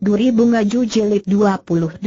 Duri Bunga Ju Jilid 28.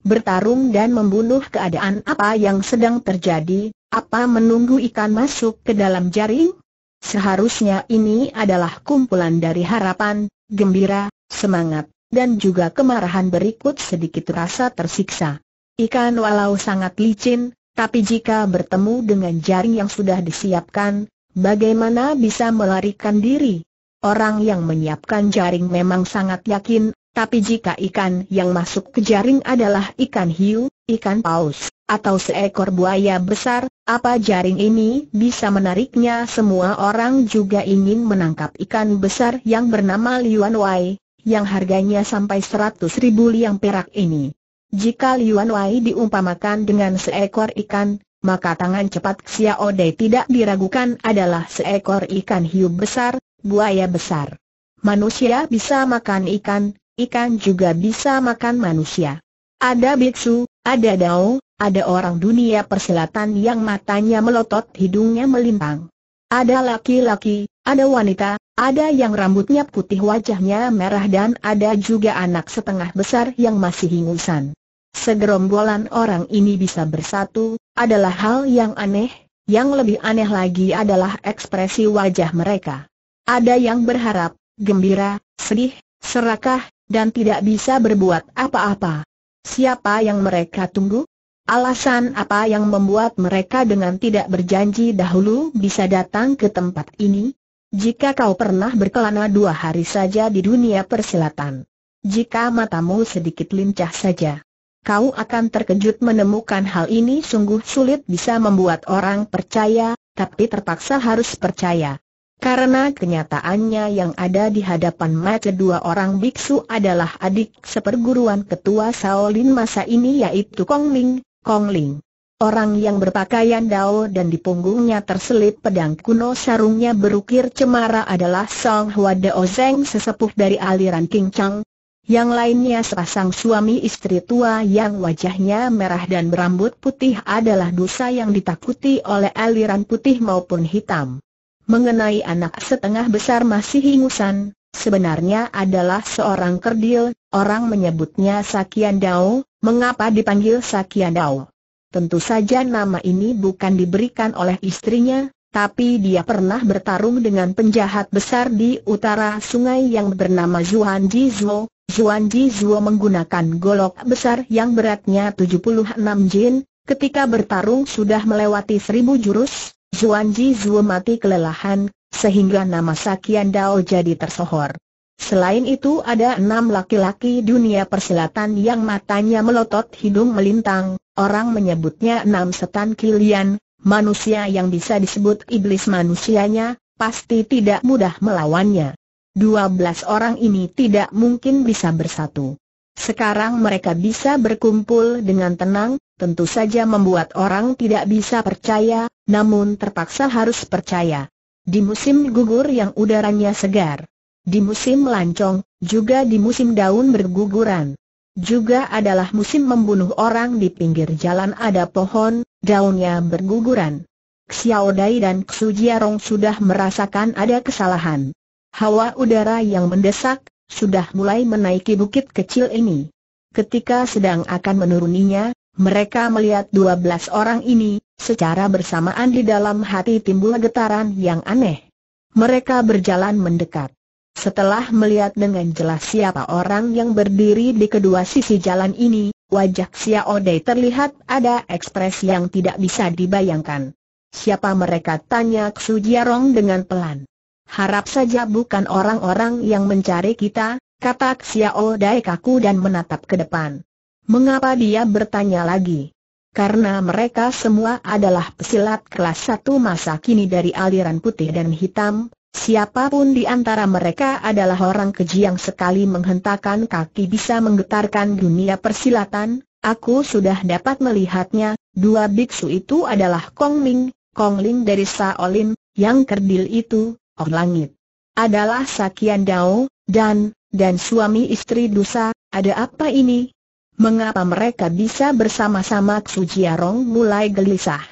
Bertarung dan membunuh keadaan apa yang sedang terjadi, apa menunggu ikan masuk ke dalam jaring? Seharusnya ini adalah kumpulan dari harapan, gembira, semangat, dan juga kemarahan berikut sedikit rasa tersiksa. Ikan walau sangat licin, tapi jika bertemu dengan jaring yang sudah disiapkan, bagaimana bisa melarikan diri? Orang yang menyiapkan jaring memang sangat yakin, tapi jika ikan yang masuk ke jaring adalah ikan hiu, ikan paus, atau seekor buaya besar, apa jaring ini bisa menariknya semua orang juga ingin menangkap ikan besar yang bernama Liuan Wai, yang harganya sampai 100 ribu liang perak ini. Jika Liuan Wai diumpamakan dengan seekor ikan, maka tangan cepat Xiao Dei tidak diragukan adalah seekor ikan hiu besar, buaya besar. Manusia bisa makan ikan, ikan juga bisa makan manusia. Ada biksu, ada dao, ada orang dunia perselatan yang matanya melotot hidungnya melimpang. Ada laki-laki, ada wanita, ada yang rambutnya putih wajahnya merah dan ada juga anak setengah besar yang masih hingusan. Segerombolan orang ini bisa bersatu, adalah hal yang aneh, yang lebih aneh lagi adalah ekspresi wajah mereka. Ada yang berharap, gembira, sedih, serakah, dan tidak bisa berbuat apa-apa. Siapa yang mereka tunggu? Alasan apa yang membuat mereka dengan tidak berjanji dahulu bisa datang ke tempat ini? Jika kau pernah berkelana dua hari saja di dunia persilatan, jika matamu sedikit lincah saja, kau akan terkejut menemukan hal ini sungguh sulit bisa membuat orang percaya, tapi terpaksa harus percaya. Karena kenyataannya yang ada di hadapan mata dua orang biksu adalah adik seperguruan ketua Shaolin masa ini yaitu Kong Ling, Kong Ling. Orang yang berpakaian dao dan di punggungnya terselip pedang kuno sarungnya berukir cemara adalah Song Hwa Dao Zeng sesepuh dari aliran King Chang. Yang lainnya sepasang suami istri tua yang wajahnya merah dan berambut putih adalah dosa yang ditakuti oleh aliran putih maupun hitam. Mengenai anak setengah besar masih hingusan, sebenarnya adalah seorang kerdil, orang menyebutnya Sakian Dao, mengapa dipanggil Sakian Dao? Tentu saja nama ini bukan diberikan oleh istrinya, tapi dia pernah bertarung dengan penjahat besar di utara sungai yang bernama Zuan Jizuo. Zuan Jizuo menggunakan golok besar yang beratnya 76 jin, ketika bertarung sudah melewati seribu jurus, Zuan Ji Zuo mati kelelahan, sehingga nama Sakian Dao jadi tersohor. Selain itu ada enam laki-laki dunia persilatan yang matanya melotot hidung melintang, orang menyebutnya enam setan kilian, manusia yang bisa disebut iblis manusianya, pasti tidak mudah melawannya. Dua belas orang ini tidak mungkin bisa bersatu. Sekarang mereka bisa berkumpul dengan tenang, tentu saja membuat orang tidak bisa percaya, namun terpaksa harus percaya. Di musim gugur yang udaranya segar, di musim lancong, juga di musim daun berguguran. Juga adalah musim membunuh orang di pinggir jalan ada pohon, daunnya berguguran. Xiao Dai dan Xu Jiarong sudah merasakan ada kesalahan. Hawa udara yang mendesak, sudah mulai menaiki bukit kecil ini. Ketika sedang akan menuruninya, mereka melihat 12 orang ini, secara bersamaan di dalam hati timbul getaran yang aneh. Mereka berjalan mendekat. Setelah melihat dengan jelas siapa orang yang berdiri di kedua sisi jalan ini, wajah Xiao Dei terlihat ada ekspresi yang tidak bisa dibayangkan. Siapa mereka tanya Xu Jiarong dengan pelan. Harap saja bukan orang-orang yang mencari kita, kata Xiao Dai kaku dan menatap ke depan. Mengapa dia bertanya lagi? Karena mereka semua adalah pesilat kelas satu masa kini dari aliran putih dan hitam, siapapun di antara mereka adalah orang keji yang sekali menghentakkan kaki bisa menggetarkan dunia persilatan, aku sudah dapat melihatnya, dua biksu itu adalah Kong Ming, Kong Ling dari Saolin, yang kerdil itu, Oh Langit. Adalah Sakian Dao, dan, dan suami istri Dusa, ada apa ini? Mengapa mereka bisa bersama-sama Sujiarong mulai gelisah?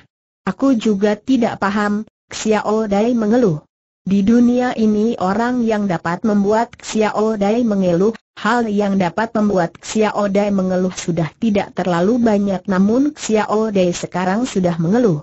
Aku juga tidak paham, Xiao Dai mengeluh. Di dunia ini orang yang dapat membuat Xiao Dai mengeluh, hal yang dapat membuat Xiao Dai mengeluh sudah tidak terlalu banyak namun Xiao Dai sekarang sudah mengeluh.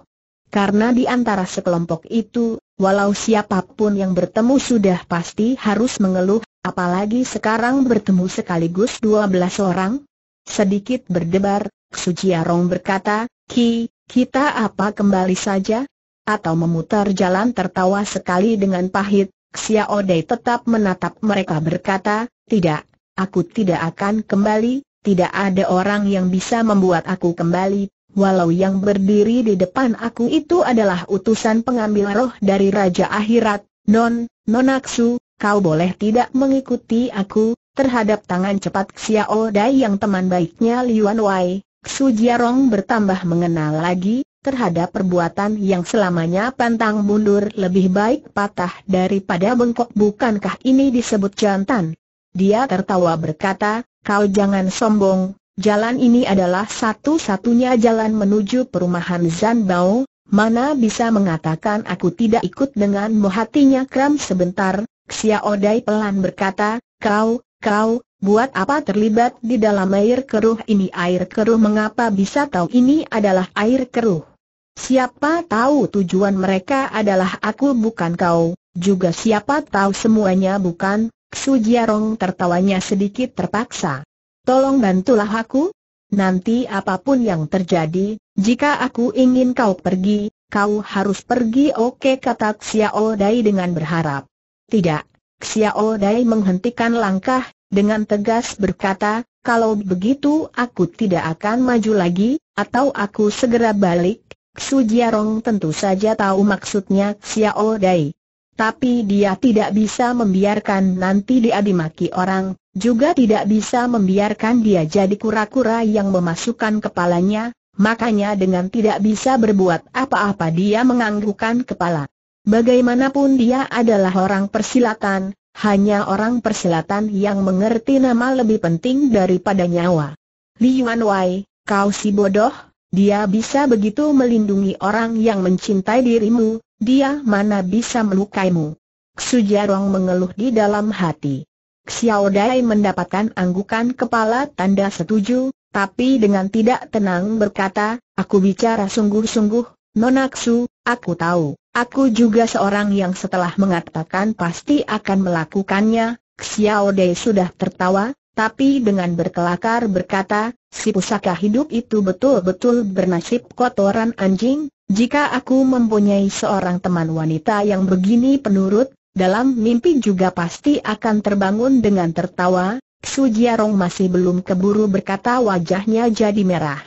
Karena di antara sekelompok itu, walau siapapun yang bertemu sudah pasti harus mengeluh, apalagi sekarang bertemu sekaligus 12 orang, Sedikit berdebar, Sujiarong berkata, Ki, kita apa kembali saja? Atau memutar jalan tertawa sekali dengan pahit, Xiao Dei tetap menatap mereka berkata, tidak, aku tidak akan kembali, tidak ada orang yang bisa membuat aku kembali, Walau yang berdiri di depan aku itu adalah utusan pengambil roh dari Raja Akhirat, Non, Nonaksu, kau boleh tidak mengikuti aku, Terhadap tangan cepat Xiao Dai yang teman baiknya Liuan Wei, Xu Jiarong bertambah mengenal lagi, terhadap perbuatan yang selamanya pantang mundur lebih baik patah daripada bengkok bukankah ini disebut jantan? Dia tertawa berkata, kau jangan sombong, jalan ini adalah satu-satunya jalan menuju perumahan Zanbao, mana bisa mengatakan aku tidak ikut denganmu hatinya kram sebentar, Xiao Dai pelan berkata, kau, Kau, buat apa terlibat di dalam air keruh ini? Air keruh mengapa bisa tahu ini adalah air keruh? Siapa tahu tujuan mereka adalah aku bukan kau, juga siapa tahu semuanya bukan, Su Jiarong tertawanya sedikit terpaksa. Tolong bantulah aku. Nanti apapun yang terjadi, jika aku ingin kau pergi, kau harus pergi oke kata Xiao Dai dengan berharap. Tidak, Xiao Dai menghentikan langkah, dengan tegas berkata, kalau begitu aku tidak akan maju lagi, atau aku segera balik, Xu Jiarong tentu saja tahu maksudnya Xiao Dai. Tapi dia tidak bisa membiarkan nanti dia dimaki orang, juga tidak bisa membiarkan dia jadi kura-kura yang memasukkan kepalanya, makanya dengan tidak bisa berbuat apa-apa dia menganggukkan kepala. Bagaimanapun dia adalah orang persilatan, hanya orang persilatan yang mengerti nama lebih penting daripada nyawa. Li Yuan Wei, kau si bodoh, dia bisa begitu melindungi orang yang mencintai dirimu, dia mana bisa melukaimu. Xu Jiarong mengeluh di dalam hati. Xiao Dai mendapatkan anggukan kepala tanda setuju, tapi dengan tidak tenang berkata, aku bicara sungguh-sungguh, Nonaksu, Aku tahu, aku juga seorang yang setelah mengatakan pasti akan melakukannya, Xiao Dei sudah tertawa, tapi dengan berkelakar berkata, si pusaka hidup itu betul-betul bernasib kotoran anjing, jika aku mempunyai seorang teman wanita yang begini penurut, dalam mimpi juga pasti akan terbangun dengan tertawa, Su Jiarong masih belum keburu berkata wajahnya jadi merah.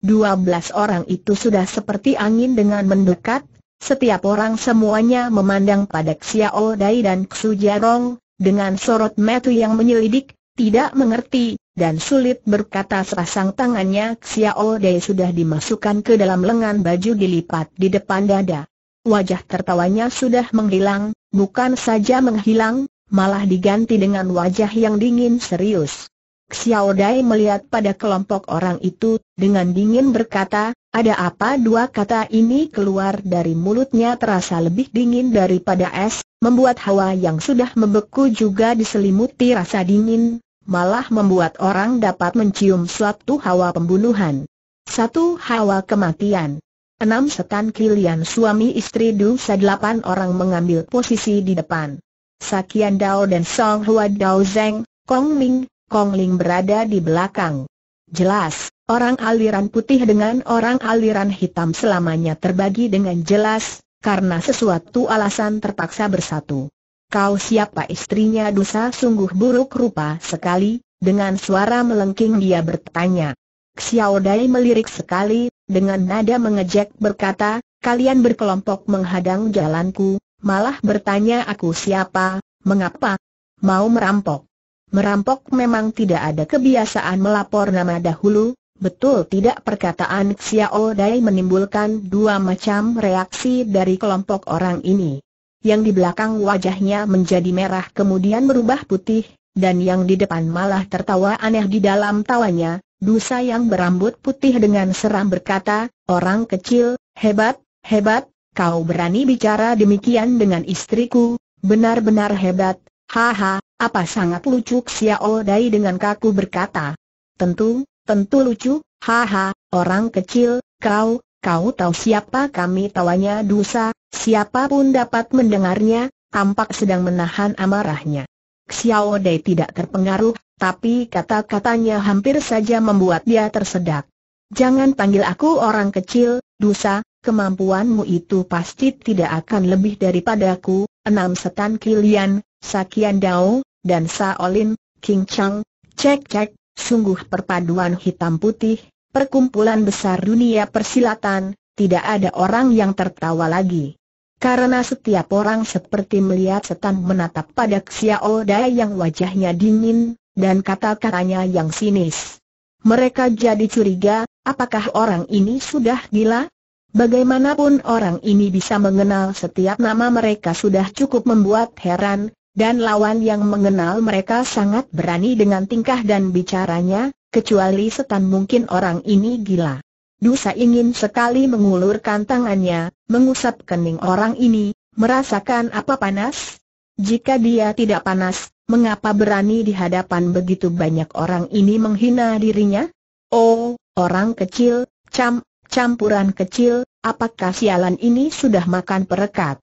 Dua belas orang itu sudah seperti angin dengan mendekat, setiap orang semuanya memandang pada Xiao oh Dai dan Xu Jarong, dengan sorot metu yang menyelidik, tidak mengerti, dan sulit berkata sepasang tangannya Xiao oh Dai sudah dimasukkan ke dalam lengan baju dilipat di depan dada. Wajah tertawanya sudah menghilang, bukan saja menghilang, malah diganti dengan wajah yang dingin serius. Xiao Dai melihat pada kelompok orang itu, dengan dingin berkata, ada apa dua kata ini keluar dari mulutnya terasa lebih dingin daripada es, membuat hawa yang sudah membeku juga diselimuti rasa dingin, malah membuat orang dapat mencium suatu hawa pembunuhan. Satu hawa kematian. Enam setan kilian suami istri dusa delapan orang mengambil posisi di depan. Sakian Dao dan Song Hua Dao Zeng, Kong Ming, Kong Ling berada di belakang. Jelas, orang aliran putih dengan orang aliran hitam selamanya terbagi dengan jelas, karena sesuatu alasan terpaksa bersatu. Kau siapa istrinya dosa sungguh buruk rupa sekali, dengan suara melengking dia bertanya. Xiao Dai melirik sekali, dengan nada mengejek berkata, kalian berkelompok menghadang jalanku, malah bertanya aku siapa, mengapa, mau merampok. Merampok memang tidak ada kebiasaan melapor nama dahulu, betul tidak perkataan Xiao Dai menimbulkan dua macam reaksi dari kelompok orang ini. Yang di belakang wajahnya menjadi merah kemudian berubah putih, dan yang di depan malah tertawa aneh di dalam tawanya, Dusa yang berambut putih dengan seram berkata, Orang kecil, hebat, hebat, kau berani bicara demikian dengan istriku, benar-benar hebat, haha, apa sangat lucu Xiao Dai dengan kaku berkata. Tentu, tentu lucu, haha, orang kecil, kau, kau tahu siapa kami tawanya dosa, siapapun dapat mendengarnya, tampak sedang menahan amarahnya. Xiao Dai tidak terpengaruh, tapi kata-katanya hampir saja membuat dia tersedak. Jangan panggil aku orang kecil, Dusa, kemampuanmu itu pasti tidak akan lebih daripadaku, enam setan kilian, sakian dao, dan Saolin, King Chang, Cek Cek, sungguh perpaduan hitam putih, perkumpulan besar dunia persilatan, tidak ada orang yang tertawa lagi. Karena setiap orang seperti melihat setan menatap pada Xiao Dai yang wajahnya dingin, dan kata-katanya yang sinis. Mereka jadi curiga, apakah orang ini sudah gila? Bagaimanapun orang ini bisa mengenal setiap nama mereka sudah cukup membuat heran, dan lawan yang mengenal mereka sangat berani dengan tingkah dan bicaranya, kecuali setan mungkin orang ini gila. Dusa ingin sekali mengulurkan tangannya, mengusap kening orang ini, merasakan apa panas? Jika dia tidak panas, mengapa berani di hadapan begitu banyak orang ini menghina dirinya? Oh, orang kecil, cam, campuran kecil, apakah sialan ini sudah makan perekat?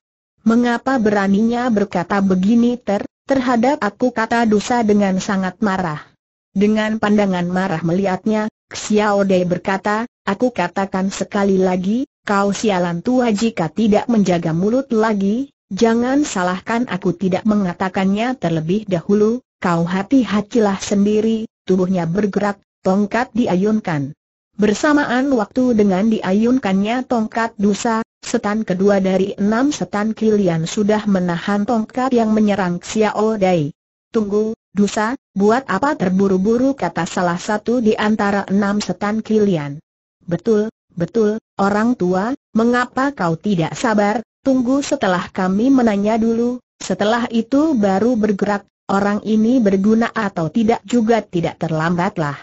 Mengapa beraninya berkata begini ter, terhadap aku kata dosa dengan sangat marah. Dengan pandangan marah melihatnya, Xiao Dei berkata, aku katakan sekali lagi, kau sialan tua jika tidak menjaga mulut lagi, jangan salahkan aku tidak mengatakannya terlebih dahulu, kau hati-hatilah sendiri, tubuhnya bergerak, tongkat diayunkan. Bersamaan waktu dengan diayunkannya tongkat Dusa. Setan kedua dari enam setan Kilian sudah menahan tongkat yang menyerang Xiao Dai. Tunggu, Dusa, buat apa terburu-buru kata salah satu di antara enam setan Kilian. Betul, betul, orang tua, mengapa kau tidak sabar, tunggu setelah kami menanya dulu, setelah itu baru bergerak, orang ini berguna atau tidak juga tidak terlambatlah.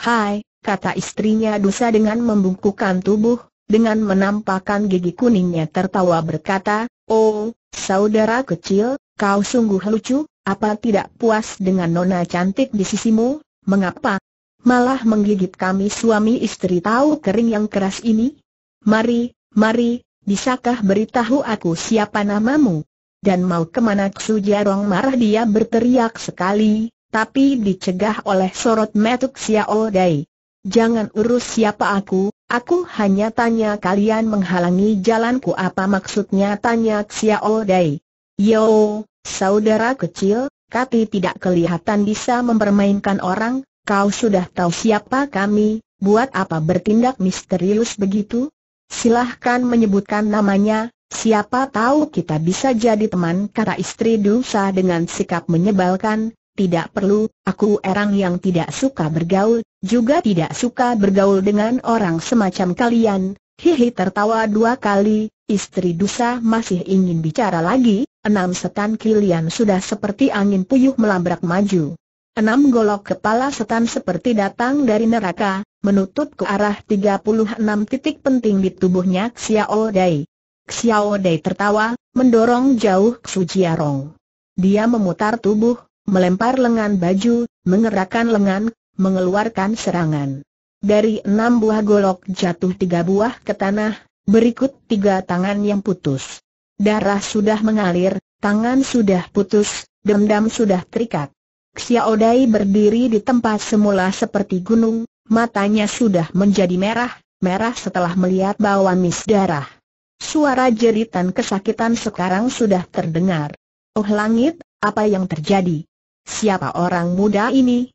Hai, kata istrinya Dusa dengan membungkukkan tubuh, dengan menampakkan gigi kuningnya tertawa berkata, Oh, saudara kecil, kau sungguh lucu, apa tidak puas dengan nona cantik di sisimu, mengapa? Malah menggigit kami suami istri tahu kering yang keras ini? Mari, mari, bisakah beritahu aku siapa namamu? Dan mau kemana Sujarong marah dia berteriak sekali, tapi dicegah oleh sorot metuk Xiao Dai. Jangan urus siapa aku, Aku hanya tanya kalian menghalangi jalanku apa maksudnya tanya Xiao Dai. Yo, saudara kecil, Kati tidak kelihatan bisa mempermainkan orang, kau sudah tahu siapa kami, buat apa bertindak misterius begitu? Silahkan menyebutkan namanya, siapa tahu kita bisa jadi teman kata istri Dusa dengan sikap menyebalkan, tidak perlu, aku orang yang tidak suka bergaul, juga tidak suka bergaul dengan orang semacam kalian. Hihi tertawa dua kali, istri Dusa masih ingin bicara lagi, enam setan kilian sudah seperti angin puyuh melabrak maju. Enam golok kepala setan seperti datang dari neraka, menutup ke arah 36 titik penting di tubuhnya Xiao Dai. Xiao Dai tertawa, mendorong jauh Xu Jiarong. Dia memutar tubuh, melempar lengan baju, mengerakkan lengan, mengeluarkan serangan. Dari enam buah golok jatuh tiga buah ke tanah, berikut tiga tangan yang putus. Darah sudah mengalir, tangan sudah putus, dendam sudah terikat. Xiaodai berdiri di tempat semula seperti gunung, matanya sudah menjadi merah, merah setelah melihat bawaan mis darah. Suara jeritan kesakitan sekarang sudah terdengar. Oh langit, apa yang terjadi? Siapa orang muda ini?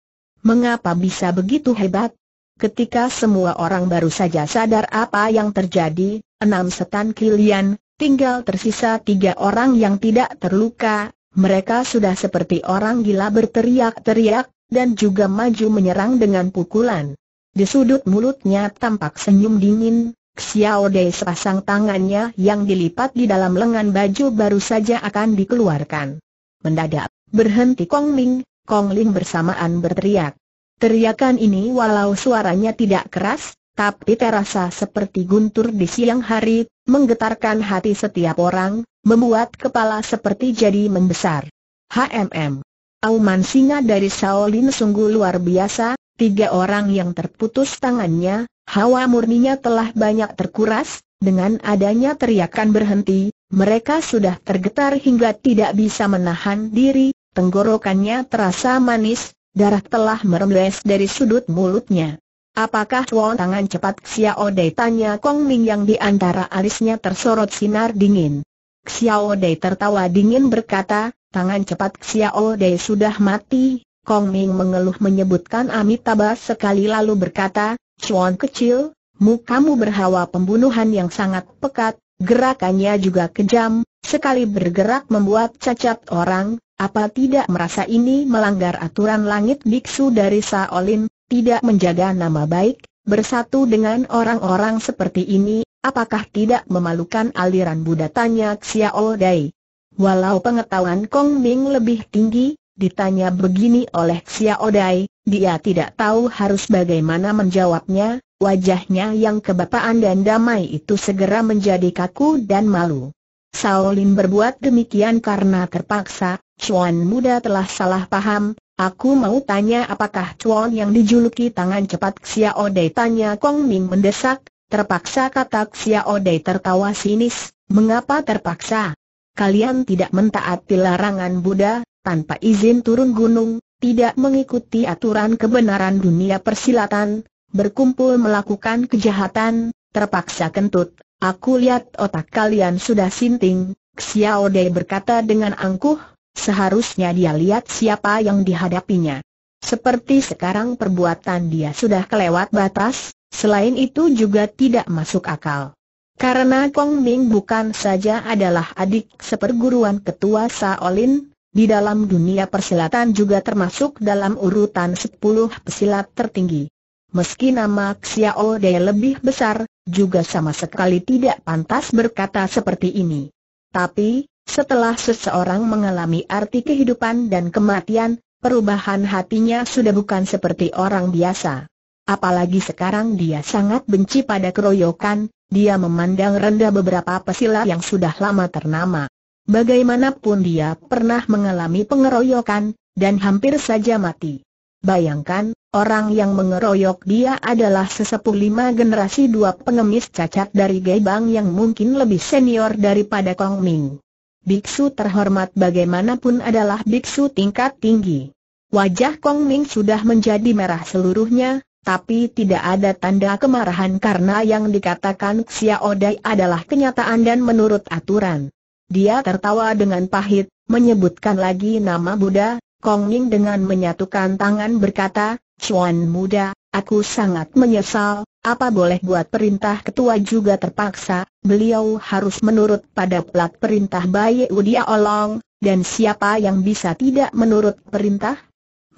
Mengapa bisa begitu hebat? Ketika semua orang baru saja sadar apa yang terjadi, enam setan kilian, tinggal tersisa tiga orang yang tidak terluka, mereka sudah seperti orang gila berteriak-teriak, dan juga maju menyerang dengan pukulan. Di sudut mulutnya tampak senyum dingin, Xiao Dei sepasang tangannya yang dilipat di dalam lengan baju baru saja akan dikeluarkan. Mendadak Berhenti Kong Ming, Kong Ling bersamaan berteriak. Teriakan ini walau suaranya tidak keras, tapi terasa seperti guntur di siang hari, menggetarkan hati setiap orang, membuat kepala seperti jadi membesar. HMM. Auman singa dari Shaolin sungguh luar biasa, tiga orang yang terputus tangannya, hawa murninya telah banyak terkuras, dengan adanya teriakan berhenti, mereka sudah tergetar hingga tidak bisa menahan diri, tenggorokannya terasa manis, darah telah merembes dari sudut mulutnya. Apakah Chuan tangan cepat Xiao Dei tanya Kong Ming yang di antara alisnya tersorot sinar dingin. Xiao Dei tertawa dingin berkata, tangan cepat Xiao Dei sudah mati. Kong Ming mengeluh menyebutkan Amitabha sekali lalu berkata, Chuan kecil, mukamu berhawa pembunuhan yang sangat pekat, gerakannya juga kejam, sekali bergerak membuat cacat orang, apa tidak merasa ini melanggar aturan langit biksu dari Saolin, tidak menjaga nama baik, bersatu dengan orang-orang seperti ini, apakah tidak memalukan aliran Buddha tanya Xiao Dai. Walau pengetahuan Kong Ming lebih tinggi, ditanya begini oleh Xiao Dai, dia tidak tahu harus bagaimana menjawabnya, wajahnya yang kebapaan dan damai itu segera menjadi kaku dan malu. Saolin berbuat demikian karena terpaksa, Chuan muda telah salah paham, Aku mau tanya apakah Chuan yang dijuluki tangan cepat Xiao Dei tanya Kong Ming mendesak, terpaksa kata Xiao Dei tertawa sinis, mengapa terpaksa? Kalian tidak mentaati larangan Buddha, tanpa izin turun gunung, tidak mengikuti aturan kebenaran dunia persilatan, berkumpul melakukan kejahatan, terpaksa kentut, Aku lihat otak kalian sudah sinting, Xiao Dei berkata dengan angkuh, seharusnya dia lihat siapa yang dihadapinya. Seperti sekarang perbuatan dia sudah kelewat batas, selain itu juga tidak masuk akal. Karena Kong Ming bukan saja adalah adik seperguruan ketua Saolin, di dalam dunia persilatan juga termasuk dalam urutan 10 pesilat tertinggi meski nama Xiao De lebih besar, juga sama sekali tidak pantas berkata seperti ini. Tapi, setelah seseorang mengalami arti kehidupan dan kematian, perubahan hatinya sudah bukan seperti orang biasa. Apalagi sekarang dia sangat benci pada keroyokan, dia memandang rendah beberapa pesilat yang sudah lama ternama. Bagaimanapun dia pernah mengalami pengeroyokan, dan hampir saja mati. Bayangkan, Orang yang mengeroyok dia adalah sesepuh lima generasi dua pengemis cacat dari Gebang yang mungkin lebih senior daripada Kong Ming. Biksu terhormat bagaimanapun adalah biksu tingkat tinggi. Wajah Kong Ming sudah menjadi merah seluruhnya, tapi tidak ada tanda kemarahan karena yang dikatakan Xia Dai adalah kenyataan dan menurut aturan. Dia tertawa dengan pahit, menyebutkan lagi nama Buddha, Kong Ming dengan menyatukan tangan berkata, Cuan muda, aku sangat menyesal, apa boleh buat perintah ketua juga terpaksa, beliau harus menurut pada plat perintah Baye Udia Olong, dan siapa yang bisa tidak menurut perintah?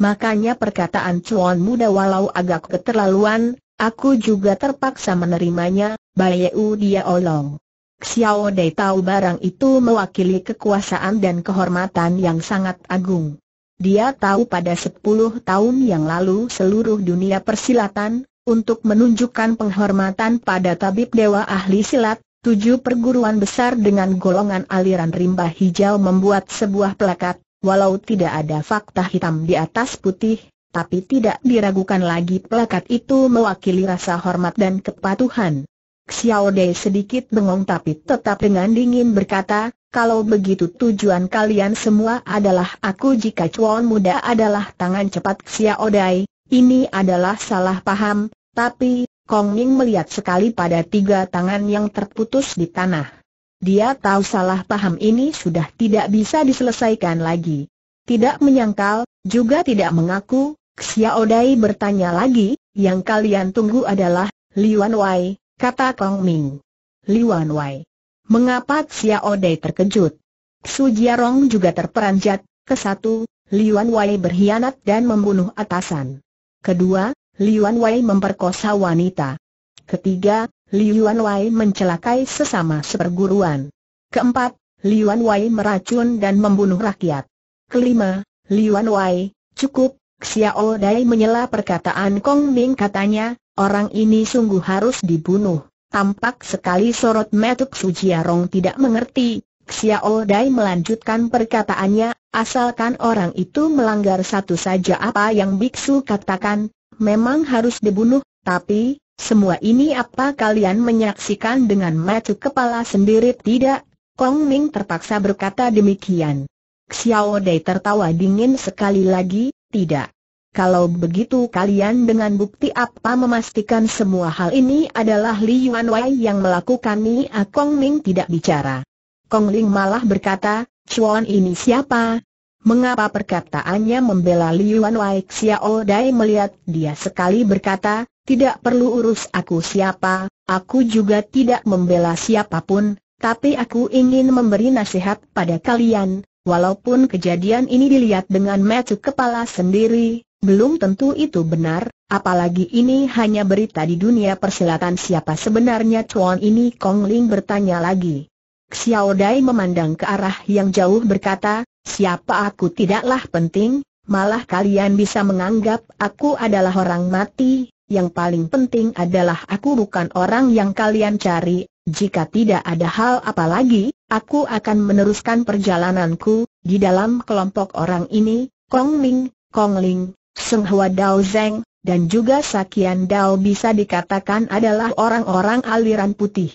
Makanya perkataan cuan muda walau agak keterlaluan, aku juga terpaksa menerimanya, Baye Udia Olong. Xiao Dei tahu barang itu mewakili kekuasaan dan kehormatan yang sangat agung. Dia tahu pada 10 tahun yang lalu seluruh dunia persilatan, untuk menunjukkan penghormatan pada tabib dewa ahli silat, tujuh perguruan besar dengan golongan aliran rimba hijau membuat sebuah plakat, walau tidak ada fakta hitam di atas putih, tapi tidak diragukan lagi plakat itu mewakili rasa hormat dan kepatuhan. Xiao Dei sedikit bengong tapi tetap dengan dingin berkata, kalau begitu tujuan kalian semua adalah aku jika cuan muda adalah tangan cepat Xia Odai, ini adalah salah paham, tapi, Kong Ming melihat sekali pada tiga tangan yang terputus di tanah. Dia tahu salah paham ini sudah tidak bisa diselesaikan lagi. Tidak menyangkal, juga tidak mengaku, Xia Odai bertanya lagi, yang kalian tunggu adalah, Liwan Wai, kata Kong Ming. Liwan Wai. Mengapa Xiao Dei terkejut? Su Jiarong juga terperanjat, kesatu, Liuan Wei berkhianat dan membunuh atasan. Kedua, Liuan Wei memperkosa wanita. Ketiga, Liuan Wei mencelakai sesama seperguruan. Keempat, Liuan Wei meracun dan membunuh rakyat. Kelima, Liuan Wei, cukup, Xiao Dai menyela perkataan Kong Ming katanya, orang ini sungguh harus dibunuh. Tampak sekali sorot metuk Sujiarong tidak mengerti, Xiao Dai melanjutkan perkataannya, asalkan orang itu melanggar satu saja apa yang biksu katakan, memang harus dibunuh, tapi, semua ini apa kalian menyaksikan dengan mata kepala sendiri tidak? Kong Ming terpaksa berkata demikian. Xiao Dai tertawa dingin sekali lagi, tidak. Kalau begitu kalian dengan bukti apa memastikan semua hal ini adalah Li Yuan Wei yang melakukan Ni Kong Ming tidak bicara. Kong Ling malah berkata, Chuan ini siapa? Mengapa perkataannya membela Li Yuan Wei Xiao Dai melihat dia sekali berkata, tidak perlu urus aku siapa, aku juga tidak membela siapapun, tapi aku ingin memberi nasihat pada kalian, walaupun kejadian ini dilihat dengan mata kepala sendiri, belum tentu itu benar, apalagi ini hanya berita di dunia persilatan siapa sebenarnya Chuan ini Kong Ling bertanya lagi. Xiao Dai memandang ke arah yang jauh berkata, siapa aku tidaklah penting, malah kalian bisa menganggap aku adalah orang mati, yang paling penting adalah aku bukan orang yang kalian cari, jika tidak ada hal apalagi, aku akan meneruskan perjalananku, di dalam kelompok orang ini, Kong Ling, Kong Ling, Seng Hwa Dao Zeng, dan juga Sakian Dao bisa dikatakan adalah orang-orang aliran putih.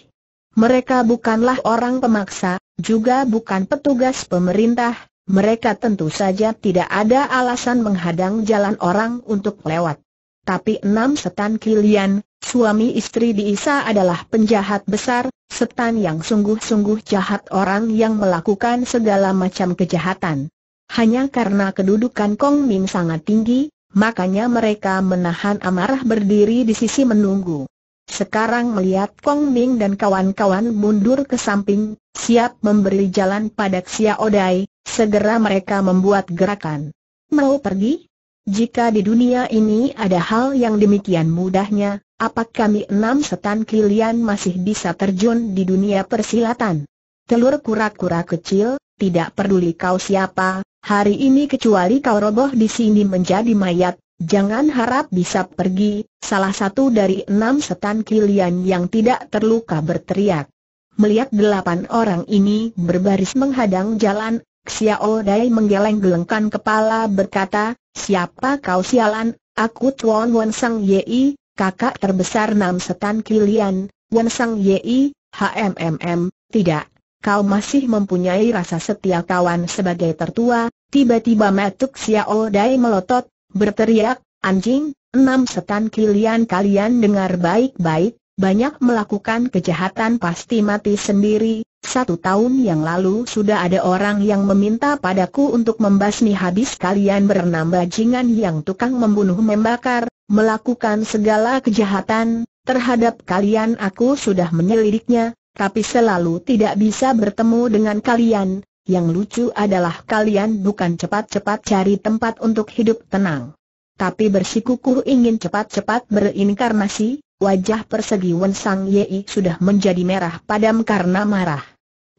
Mereka bukanlah orang pemaksa, juga bukan petugas pemerintah, mereka tentu saja tidak ada alasan menghadang jalan orang untuk lewat. Tapi enam setan Kilian, suami istri di Isa adalah penjahat besar, setan yang sungguh-sungguh jahat orang yang melakukan segala macam kejahatan. Hanya karena kedudukan Kong Ming sangat tinggi, makanya mereka menahan amarah berdiri di sisi menunggu. Sekarang melihat Kong Ming dan kawan-kawan mundur ke samping, siap memberi jalan pada Xiao Dai, segera mereka membuat gerakan. Mau pergi? Jika di dunia ini ada hal yang demikian mudahnya, apa kami enam setan kilian masih bisa terjun di dunia persilatan? Telur kura-kura kecil, tidak peduli kau siapa, Hari ini kecuali kau roboh di sini menjadi mayat, jangan harap bisa pergi, salah satu dari enam setan kilian yang tidak terluka berteriak. Melihat delapan orang ini berbaris menghadang jalan, Xiao Dai menggeleng-gelengkan kepala berkata, siapa kau sialan, aku Tuan Wan Sang Yei, kakak terbesar enam setan kilian, Wan Sang Yei, HMMM, tidak, kau masih mempunyai rasa setia kawan sebagai tertua, tiba-tiba Matuk Xiao Dai melotot, berteriak, anjing, enam setan kilian kalian dengar baik-baik, banyak melakukan kejahatan pasti mati sendiri, satu tahun yang lalu sudah ada orang yang meminta padaku untuk membasmi habis kalian berenam bajingan yang tukang membunuh membakar, melakukan segala kejahatan, terhadap kalian aku sudah menyelidiknya, tapi selalu tidak bisa bertemu dengan kalian. Yang lucu adalah kalian bukan cepat-cepat cari tempat untuk hidup tenang. Tapi bersikukuh ingin cepat-cepat berinkarnasi, wajah persegi Wen Sang Yei sudah menjadi merah padam karena marah.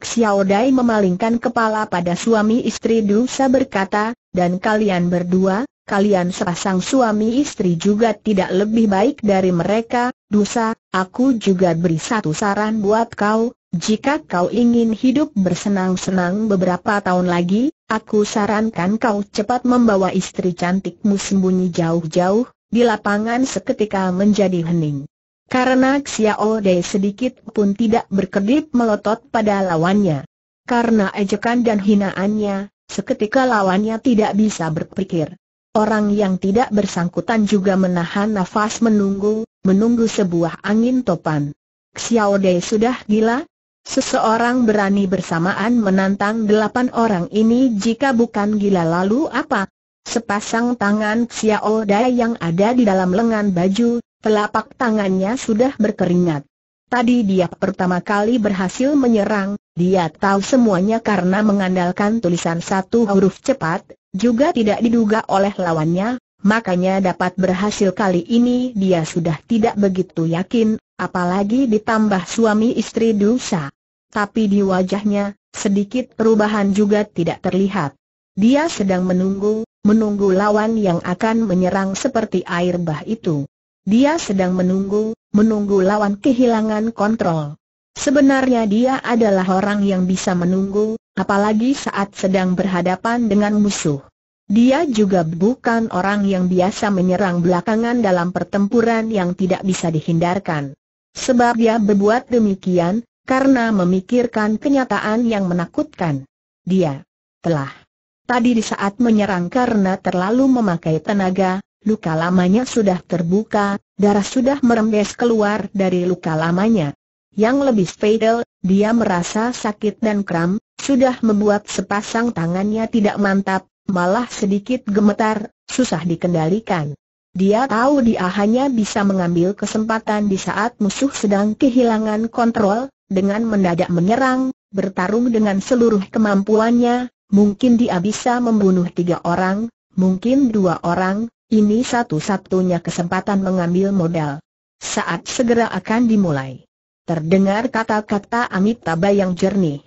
Xiao Dai memalingkan kepala pada suami istri Dusa berkata, dan kalian berdua, kalian sepasang suami istri juga tidak lebih baik dari mereka, Dusa, aku juga beri satu saran buat kau, jika kau ingin hidup bersenang-senang beberapa tahun lagi, aku sarankan kau cepat membawa istri cantikmu sembunyi jauh-jauh, di lapangan seketika menjadi hening. Karena Xiao Dei sedikit pun tidak berkedip melotot pada lawannya. Karena ejekan dan hinaannya, seketika lawannya tidak bisa berpikir. Orang yang tidak bersangkutan juga menahan nafas menunggu, menunggu sebuah angin topan. Xiao Dei sudah gila? Seseorang berani bersamaan menantang delapan orang ini jika bukan gila lalu apa? Sepasang tangan Xiao Dai yang ada di dalam lengan baju, telapak tangannya sudah berkeringat. Tadi dia pertama kali berhasil menyerang, dia tahu semuanya karena mengandalkan tulisan satu huruf cepat, juga tidak diduga oleh lawannya, makanya dapat berhasil kali ini dia sudah tidak begitu yakin, apalagi ditambah suami istri dosa. Tapi di wajahnya, sedikit perubahan juga tidak terlihat. Dia sedang menunggu, menunggu lawan yang akan menyerang seperti air bah itu. Dia sedang menunggu, menunggu lawan kehilangan kontrol. Sebenarnya dia adalah orang yang bisa menunggu, apalagi saat sedang berhadapan dengan musuh. Dia juga bukan orang yang biasa menyerang belakangan dalam pertempuran yang tidak bisa dihindarkan. Sebab dia berbuat demikian, karena memikirkan kenyataan yang menakutkan. Dia telah tadi di saat menyerang karena terlalu memakai tenaga, luka lamanya sudah terbuka, darah sudah merembes keluar dari luka lamanya. Yang lebih fatal, dia merasa sakit dan kram, sudah membuat sepasang tangannya tidak mantap, malah sedikit gemetar, susah dikendalikan. Dia tahu dia hanya bisa mengambil kesempatan di saat musuh sedang kehilangan kontrol, dengan mendadak menyerang, bertarung dengan seluruh kemampuannya, mungkin dia bisa membunuh tiga orang, mungkin dua orang, ini satu-satunya kesempatan mengambil modal. Saat segera akan dimulai. Terdengar kata-kata Amitabha yang jernih.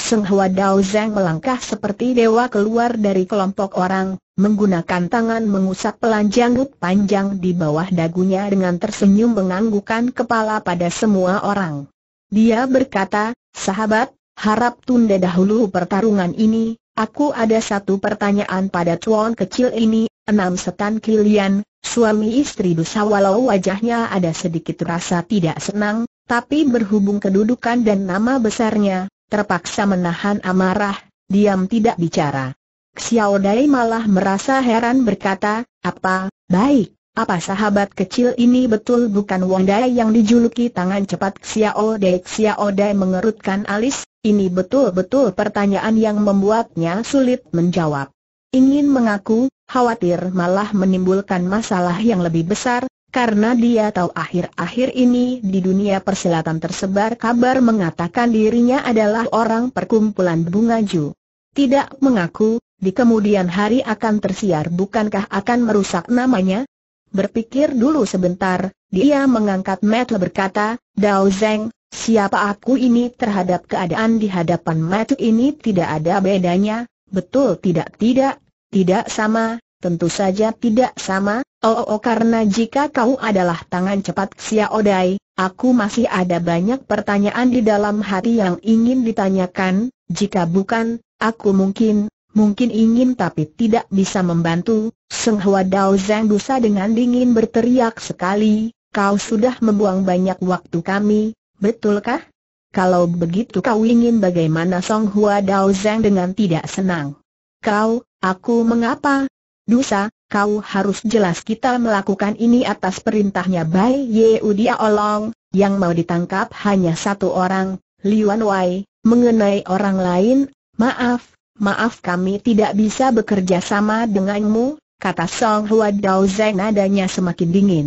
Seng Hwa Dao Zeng melangkah seperti dewa keluar dari kelompok orang, menggunakan tangan mengusap pelan janggut panjang di bawah dagunya dengan tersenyum menganggukan kepala pada semua orang. Dia berkata, sahabat, harap tunda dahulu pertarungan ini, aku ada satu pertanyaan pada cuan kecil ini, enam setan kilian, suami istri dosa walau wajahnya ada sedikit rasa tidak senang, tapi berhubung kedudukan dan nama besarnya, Terpaksa menahan amarah, diam tidak bicara. Xiao Dai malah merasa heran berkata, apa, baik, apa sahabat kecil ini betul bukan Wong Dai yang dijuluki tangan cepat Xiao Dai? Xiao Dai mengerutkan alis, ini betul-betul pertanyaan yang membuatnya sulit menjawab. Ingin mengaku, khawatir malah menimbulkan masalah yang lebih besar, karena dia tahu akhir-akhir ini di dunia persilatan tersebar kabar mengatakan dirinya adalah orang perkumpulan bunga Ju. Tidak mengaku, di kemudian hari akan tersiar bukankah akan merusak namanya? Berpikir dulu sebentar, dia mengangkat Matt berkata, Dao Zeng, siapa aku ini terhadap keadaan di hadapan Matt ini tidak ada bedanya, betul tidak tidak, tidak sama, tentu saja tidak sama, Oh, oh, oh karena jika kau adalah tangan cepat Xiao Dai, aku masih ada banyak pertanyaan di dalam hati yang ingin ditanyakan, jika bukan, aku mungkin, mungkin ingin tapi tidak bisa membantu, Seng Hua Dao Zhang Dusa dengan dingin berteriak sekali, kau sudah membuang banyak waktu kami, betulkah? Kalau begitu kau ingin bagaimana Song Hua Dao Zhang dengan tidak senang? Kau, aku mengapa? Dusa, kau harus jelas kita melakukan ini atas perintahnya Bai Udia Olong, yang mau ditangkap hanya satu orang, Liuan Wai, mengenai orang lain, maaf, maaf kami tidak bisa bekerja sama denganmu, kata Song Hua Dao Zeng nadanya semakin dingin.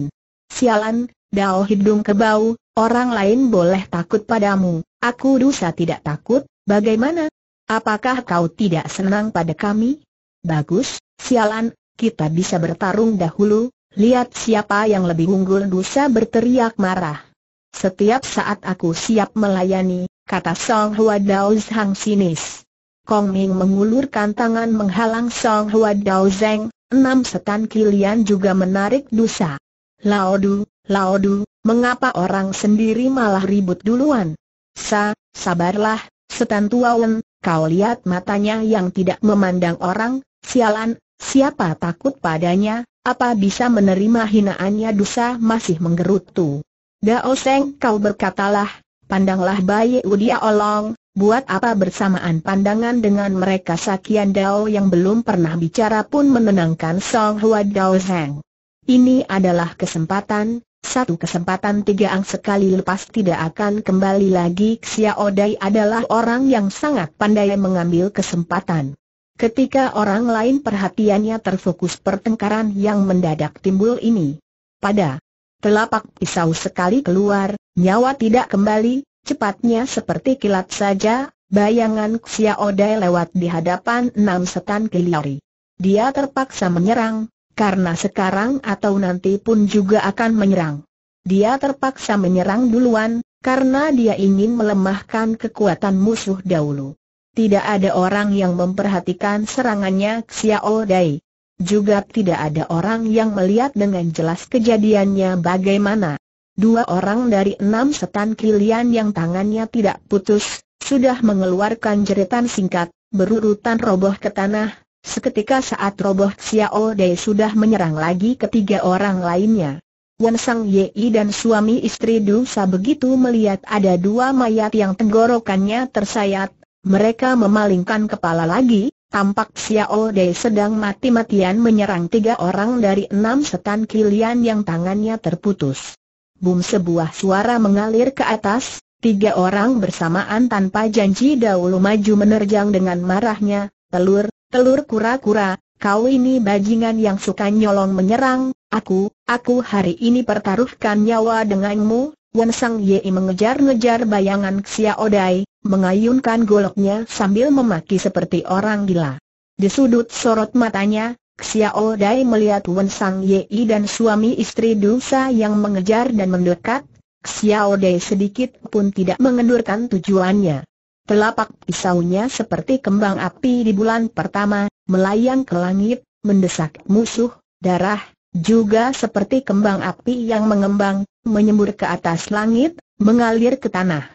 Sialan, Dao hidung kebau, orang lain boleh takut padamu, aku dusa tidak takut, bagaimana? Apakah kau tidak senang pada kami? Bagus, sialan, kita bisa bertarung dahulu, lihat siapa yang lebih unggul Dusa berteriak marah. Setiap saat aku siap melayani, kata Song Hwa Dao Zhang sinis. Kong Ming mengulurkan tangan menghalang Song Hwa Dao Zeng, enam setan kilian juga menarik Dusa. Laodu, Laodu, mengapa orang sendiri malah ribut duluan? Sa, sabarlah, setan wen, kau lihat matanya yang tidak memandang orang, sialan, Siapa takut padanya, apa bisa menerima hinaannya dosa masih menggerutu. Dao Seng kau berkatalah, pandanglah Bayi Udia Olong, buat apa bersamaan pandangan dengan mereka Sakian Dao yang belum pernah bicara pun menenangkan Song Hua Dao Seng. Ini adalah kesempatan, satu kesempatan tiga ang sekali lepas tidak akan kembali lagi Xiao Dai adalah orang yang sangat pandai mengambil kesempatan. Ketika orang lain perhatiannya terfokus pertengkaran yang mendadak timbul ini. Pada telapak pisau sekali keluar, nyawa tidak kembali, cepatnya seperti kilat saja, bayangan Xiaodai lewat di hadapan enam setan kiliari. Dia terpaksa menyerang, karena sekarang atau nanti pun juga akan menyerang. Dia terpaksa menyerang duluan, karena dia ingin melemahkan kekuatan musuh dahulu. Tidak ada orang yang memperhatikan serangannya Xiao Dai. Juga tidak ada orang yang melihat dengan jelas kejadiannya bagaimana. Dua orang dari enam setan kilian yang tangannya tidak putus, sudah mengeluarkan jeritan singkat, berurutan roboh ke tanah, Seketika saat roboh Xiao Dai sudah menyerang lagi ketiga orang lainnya. Wan Sang Yei dan suami istri Dusa begitu melihat ada dua mayat yang tenggorokannya tersayat, mereka memalingkan kepala lagi, tampak Xiao Dei sedang mati-matian menyerang tiga orang dari enam setan kilian yang tangannya terputus. Bum sebuah suara mengalir ke atas, tiga orang bersamaan tanpa janji dahulu maju menerjang dengan marahnya, telur, telur kura-kura, kau ini bajingan yang suka nyolong menyerang, aku, aku hari ini pertaruhkan nyawa denganmu, Wen Sang mengejar-ngejar bayangan Xiao Dei mengayunkan goloknya sambil memaki seperti orang gila. Di sudut sorot matanya, Xiao Dai melihat Wen Sang Yei dan suami istri Dusa yang mengejar dan mendekat, Xiao Dai sedikit pun tidak mengendurkan tujuannya. Telapak pisaunya seperti kembang api di bulan pertama, melayang ke langit, mendesak musuh, darah, juga seperti kembang api yang mengembang, menyembur ke atas langit, mengalir ke tanah.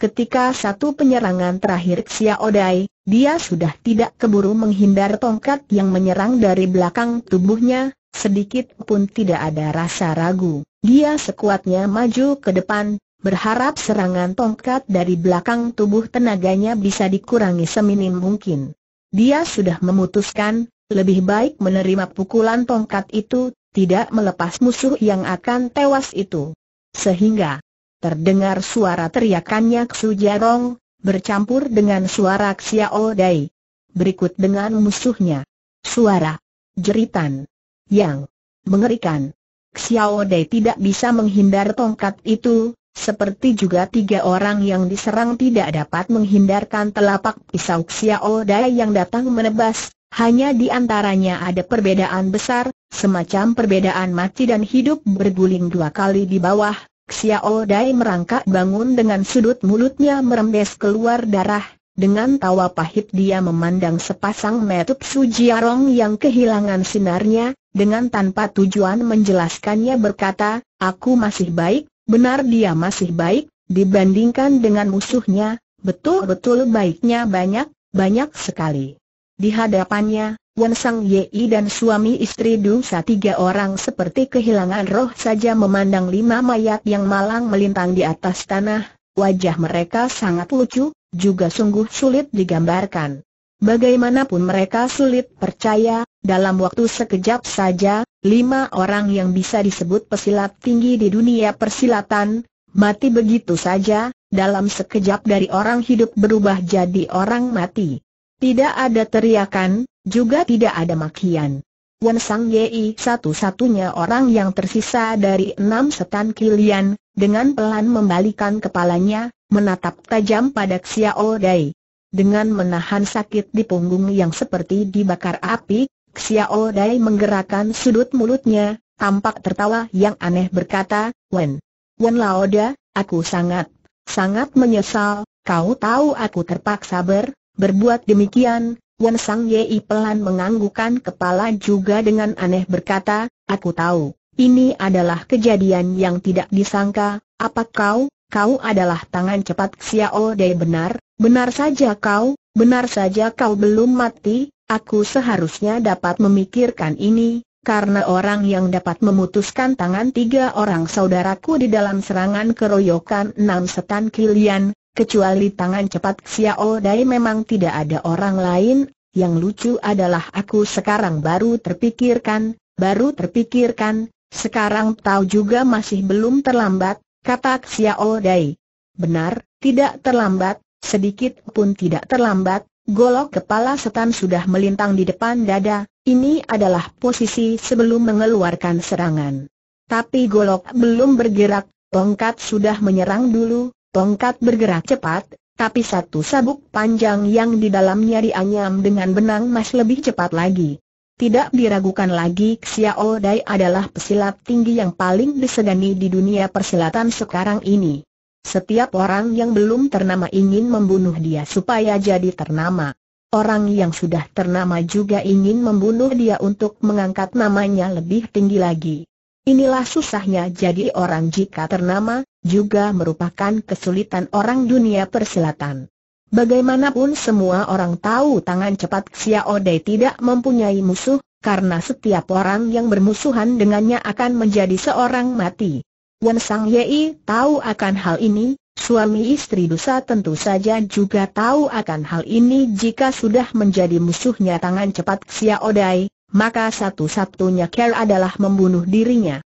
Ketika satu penyerangan terakhir Xia Odai, dia sudah tidak keburu menghindar tongkat yang menyerang dari belakang tubuhnya, sedikit pun tidak ada rasa ragu. Dia sekuatnya maju ke depan, berharap serangan tongkat dari belakang tubuh tenaganya bisa dikurangi seminim mungkin. Dia sudah memutuskan, lebih baik menerima pukulan tongkat itu, tidak melepas musuh yang akan tewas itu. Sehingga terdengar suara teriakannya Ksu Jarong, bercampur dengan suara Xiao Dai. Berikut dengan musuhnya. Suara jeritan yang mengerikan. Xiao Dai tidak bisa menghindar tongkat itu, seperti juga tiga orang yang diserang tidak dapat menghindarkan telapak pisau Xiao Dai yang datang menebas, hanya di antaranya ada perbedaan besar, semacam perbedaan mati dan hidup berguling dua kali di bawah, Xiao Dai merangkak bangun dengan sudut mulutnya merembes keluar darah, dengan tawa pahit dia memandang sepasang metup Sujiarong yang kehilangan sinarnya, dengan tanpa tujuan menjelaskannya berkata, aku masih baik, benar dia masih baik, dibandingkan dengan musuhnya, betul-betul baiknya banyak, banyak sekali. Di hadapannya, Wen Sang Yi dan suami istri Dusa tiga orang seperti kehilangan roh saja memandang lima mayat yang malang melintang di atas tanah, wajah mereka sangat lucu, juga sungguh sulit digambarkan. Bagaimanapun mereka sulit percaya, dalam waktu sekejap saja, lima orang yang bisa disebut pesilat tinggi di dunia persilatan, mati begitu saja, dalam sekejap dari orang hidup berubah jadi orang mati. Tidak ada teriakan, juga tidak ada makian. Wen Sang Yei satu-satunya orang yang tersisa dari enam setan kilian, dengan pelan membalikan kepalanya, menatap tajam pada Xiao Dai. Dengan menahan sakit di punggung yang seperti dibakar api, Xiao Dai menggerakkan sudut mulutnya, tampak tertawa yang aneh berkata, Wen, Wen Laoda, aku sangat, sangat menyesal, kau tahu aku terpaksa ber, Berbuat demikian, Wan Sang Yei pelan menganggukkan kepala juga dengan aneh berkata, Aku tahu, ini adalah kejadian yang tidak disangka, apa kau, kau adalah tangan cepat Xiao Dei benar, benar saja kau, benar saja kau belum mati, aku seharusnya dapat memikirkan ini, karena orang yang dapat memutuskan tangan tiga orang saudaraku di dalam serangan keroyokan enam setan kilian, Kecuali tangan cepat Xiao Dai memang tidak ada orang lain, yang lucu adalah aku sekarang baru terpikirkan, baru terpikirkan, sekarang tahu juga masih belum terlambat, kata Xiao Dai. Benar, tidak terlambat, sedikit pun tidak terlambat, golok kepala setan sudah melintang di depan dada, ini adalah posisi sebelum mengeluarkan serangan. Tapi golok belum bergerak, tongkat sudah menyerang dulu, Tongkat bergerak cepat, tapi satu sabuk panjang yang di dalamnya dianyam dengan benang emas lebih cepat lagi. Tidak diragukan lagi Xiao Dai adalah pesilat tinggi yang paling disegani di dunia persilatan sekarang ini. Setiap orang yang belum ternama ingin membunuh dia supaya jadi ternama. Orang yang sudah ternama juga ingin membunuh dia untuk mengangkat namanya lebih tinggi lagi. Inilah susahnya jadi orang jika ternama, juga merupakan kesulitan orang dunia perselatan. Bagaimanapun semua orang tahu tangan cepat Xiao Dei tidak mempunyai musuh, karena setiap orang yang bermusuhan dengannya akan menjadi seorang mati. Wen Sang Yei tahu akan hal ini, suami istri Dusa tentu saja juga tahu akan hal ini jika sudah menjadi musuhnya tangan cepat Xiao Dei, maka satu-satunya care adalah membunuh dirinya.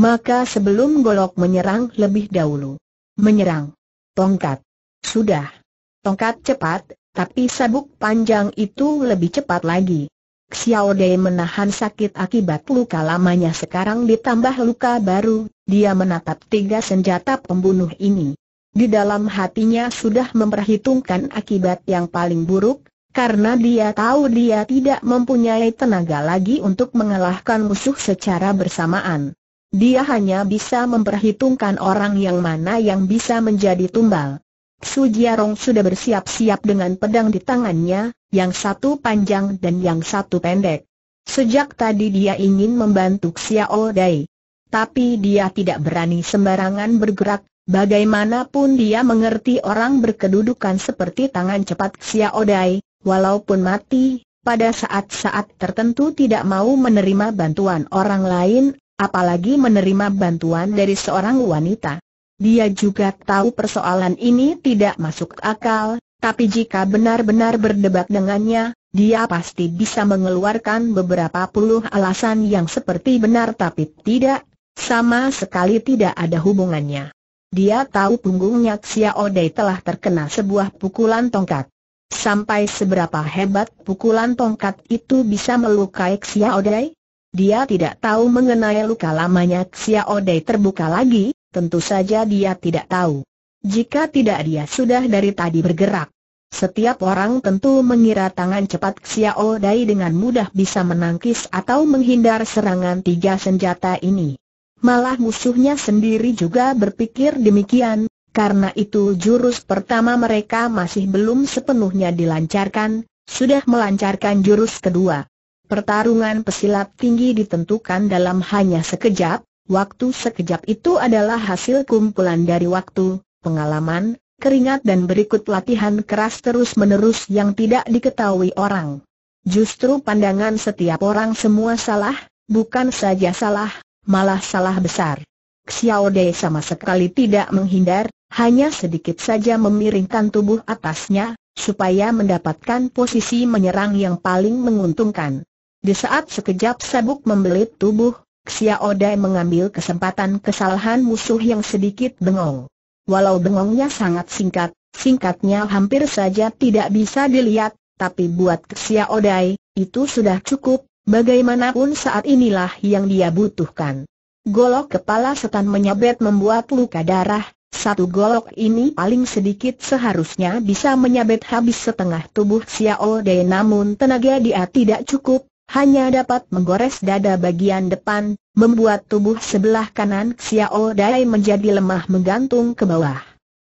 Maka sebelum golok menyerang lebih dahulu. Menyerang. Tongkat. Sudah. Tongkat cepat, tapi sabuk panjang itu lebih cepat lagi. Xiao Dei menahan sakit akibat luka lamanya sekarang ditambah luka baru, dia menatap tiga senjata pembunuh ini. Di dalam hatinya sudah memperhitungkan akibat yang paling buruk, karena dia tahu dia tidak mempunyai tenaga lagi untuk mengalahkan musuh secara bersamaan. Dia hanya bisa memperhitungkan orang yang mana yang bisa menjadi tumbal. Su Jiarong sudah bersiap-siap dengan pedang di tangannya, yang satu panjang dan yang satu pendek. Sejak tadi dia ingin membantu Xiao Dai. Tapi dia tidak berani sembarangan bergerak, bagaimanapun dia mengerti orang berkedudukan seperti tangan cepat Xiao Dai, walaupun mati, pada saat-saat tertentu tidak mau menerima bantuan orang lain, apalagi menerima bantuan dari seorang wanita. Dia juga tahu persoalan ini tidak masuk akal, tapi jika benar-benar berdebat dengannya, dia pasti bisa mengeluarkan beberapa puluh alasan yang seperti benar tapi tidak, sama sekali tidak ada hubungannya. Dia tahu punggungnya Xiao Dei telah terkena sebuah pukulan tongkat. Sampai seberapa hebat pukulan tongkat itu bisa melukai Xiao Dei? Dia tidak tahu mengenai luka lamanya Xiao Dei terbuka lagi, tentu saja dia tidak tahu. Jika tidak dia sudah dari tadi bergerak. Setiap orang tentu mengira tangan cepat Xiao Dai dengan mudah bisa menangkis atau menghindar serangan tiga senjata ini. Malah musuhnya sendiri juga berpikir demikian, karena itu jurus pertama mereka masih belum sepenuhnya dilancarkan, sudah melancarkan jurus kedua. Pertarungan pesilat tinggi ditentukan dalam hanya sekejap, waktu sekejap itu adalah hasil kumpulan dari waktu, pengalaman, keringat dan berikut latihan keras terus-menerus yang tidak diketahui orang. Justru pandangan setiap orang semua salah, bukan saja salah, malah salah besar. Xiao Dei sama sekali tidak menghindar, hanya sedikit saja memiringkan tubuh atasnya, supaya mendapatkan posisi menyerang yang paling menguntungkan. Di saat sekejap sabuk membelit tubuh, Xiao Dai mengambil kesempatan kesalahan musuh yang sedikit bengong. Walau bengongnya sangat singkat, singkatnya hampir saja tidak bisa dilihat, tapi buat Xiao Dai, itu sudah cukup, bagaimanapun saat inilah yang dia butuhkan. Golok kepala setan menyabet membuat luka darah, satu golok ini paling sedikit seharusnya bisa menyabet habis setengah tubuh Xiao Dai namun tenaga dia tidak cukup, hanya dapat menggores dada bagian depan, membuat tubuh sebelah kanan Xiao Dai menjadi lemah menggantung ke bawah.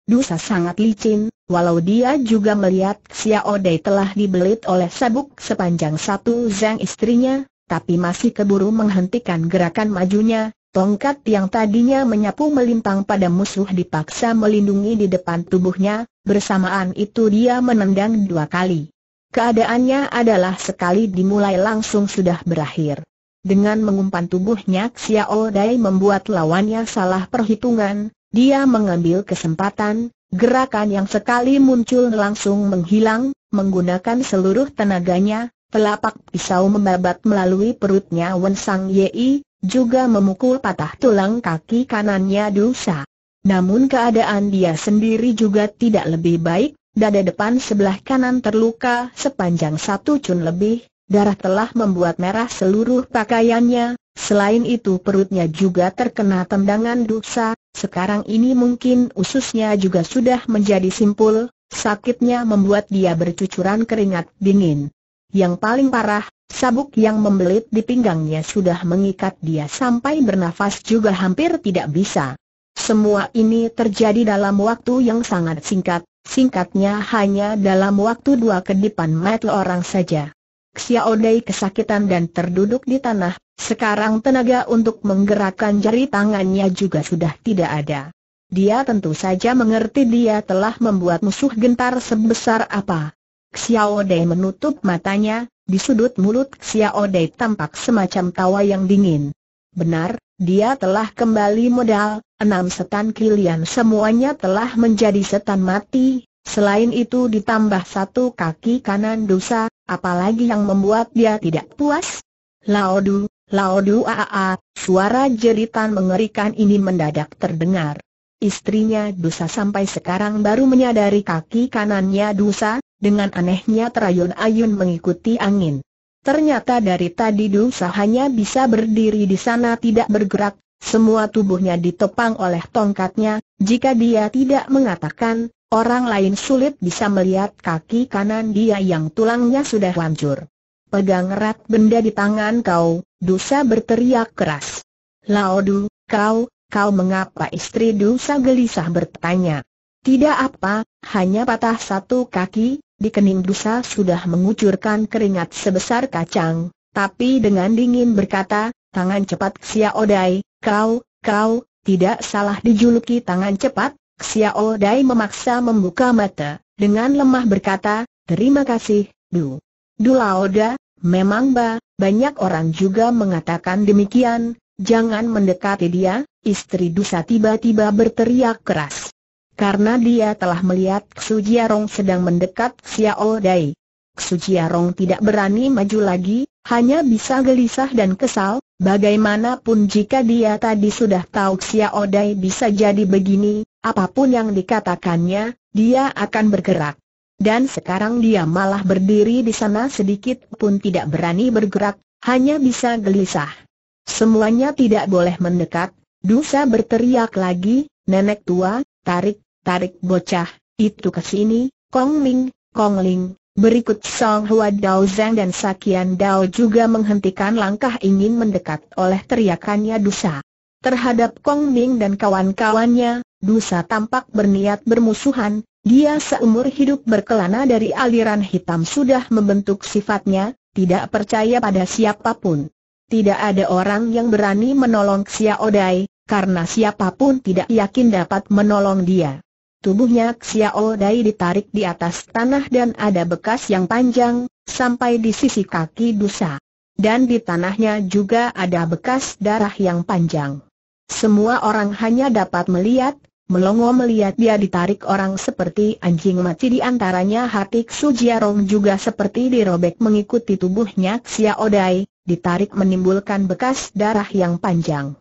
Dusa sangat licin, walau dia juga melihat Xiao Dai telah dibelit oleh sabuk sepanjang satu zeng istrinya, tapi masih keburu menghentikan gerakan majunya, Tongkat yang tadinya menyapu melintang pada musuh dipaksa melindungi di depan tubuhnya, bersamaan itu dia menendang dua kali. Keadaannya adalah sekali dimulai langsung sudah berakhir. Dengan mengumpan tubuhnya Xiao Dai membuat lawannya salah perhitungan, dia mengambil kesempatan, gerakan yang sekali muncul langsung menghilang, menggunakan seluruh tenaganya, telapak pisau membabat melalui perutnya Wen Sang Yei, juga memukul patah tulang kaki kanannya Dusa. Namun keadaan dia sendiri juga tidak lebih baik, Dada depan sebelah kanan terluka sepanjang satu cun lebih, darah telah membuat merah seluruh pakaiannya, selain itu perutnya juga terkena tendangan duksa, sekarang ini mungkin ususnya juga sudah menjadi simpul, sakitnya membuat dia bercucuran keringat dingin. Yang paling parah, sabuk yang membelit di pinggangnya sudah mengikat dia sampai bernafas juga hampir tidak bisa. Semua ini terjadi dalam waktu yang sangat singkat, singkatnya hanya dalam waktu dua kedipan mata orang saja. Xiao kesakitan dan terduduk di tanah, sekarang tenaga untuk menggerakkan jari tangannya juga sudah tidak ada. Dia tentu saja mengerti dia telah membuat musuh gentar sebesar apa. Xiao menutup matanya, di sudut mulut Xiao tampak semacam tawa yang dingin. Benar, dia telah kembali modal, enam setan kilian semuanya telah menjadi setan mati, selain itu ditambah satu kaki kanan dosa, apalagi yang membuat dia tidak puas? Laodu, Laodu aa, suara jeritan mengerikan ini mendadak terdengar. Istrinya dosa sampai sekarang baru menyadari kaki kanannya dosa, dengan anehnya terayun-ayun mengikuti angin. Ternyata dari tadi dosa hanya bisa berdiri di sana tidak bergerak, semua tubuhnya ditepang oleh tongkatnya, jika dia tidak mengatakan, orang lain sulit bisa melihat kaki kanan dia yang tulangnya sudah hancur. Pegang erat benda di tangan kau, Dusa berteriak keras. Laodu, kau, kau mengapa istri Dusa gelisah bertanya. Tidak apa, hanya patah satu kaki, di kening Dusa sudah mengucurkan keringat sebesar kacang, tapi dengan dingin berkata, tangan cepat Xiao Dai, Kau, kau, tidak salah dijuluki tangan cepat, Xiao Dai memaksa membuka mata, dengan lemah berkata, terima kasih, Du. Du Laoda, memang ba, banyak orang juga mengatakan demikian, jangan mendekati dia, istri Dusa tiba-tiba berteriak keras. Karena dia telah melihat Xu Jiarong sedang mendekat Xiao Dai. Sujiarong tidak berani maju lagi, hanya bisa gelisah dan kesal, bagaimanapun jika dia tadi sudah tahu Xia Odai bisa jadi begini, apapun yang dikatakannya, dia akan bergerak. Dan sekarang dia malah berdiri di sana sedikit pun tidak berani bergerak, hanya bisa gelisah. Semuanya tidak boleh mendekat, Dusa berteriak lagi, nenek tua, tarik, tarik bocah, itu ke sini, Kong Ming, Kong Ling, Berikut Song Hua Dao Zhang dan Sakian Dao juga menghentikan langkah ingin mendekat oleh teriakannya Dusa. Terhadap Kong Ming dan kawan-kawannya, Dusa tampak berniat bermusuhan, dia seumur hidup berkelana dari aliran hitam sudah membentuk sifatnya, tidak percaya pada siapapun. Tidak ada orang yang berani menolong Xiao Dai, karena siapapun tidak yakin dapat menolong dia. Tubuhnya Xiao oh Dai ditarik di atas tanah dan ada bekas yang panjang, sampai di sisi kaki Dusa. Dan di tanahnya juga ada bekas darah yang panjang. Semua orang hanya dapat melihat, melongo melihat dia ditarik orang seperti anjing mati di antaranya hati Sujiarong juga seperti dirobek mengikuti tubuhnya Xiao oh Dai, ditarik menimbulkan bekas darah yang panjang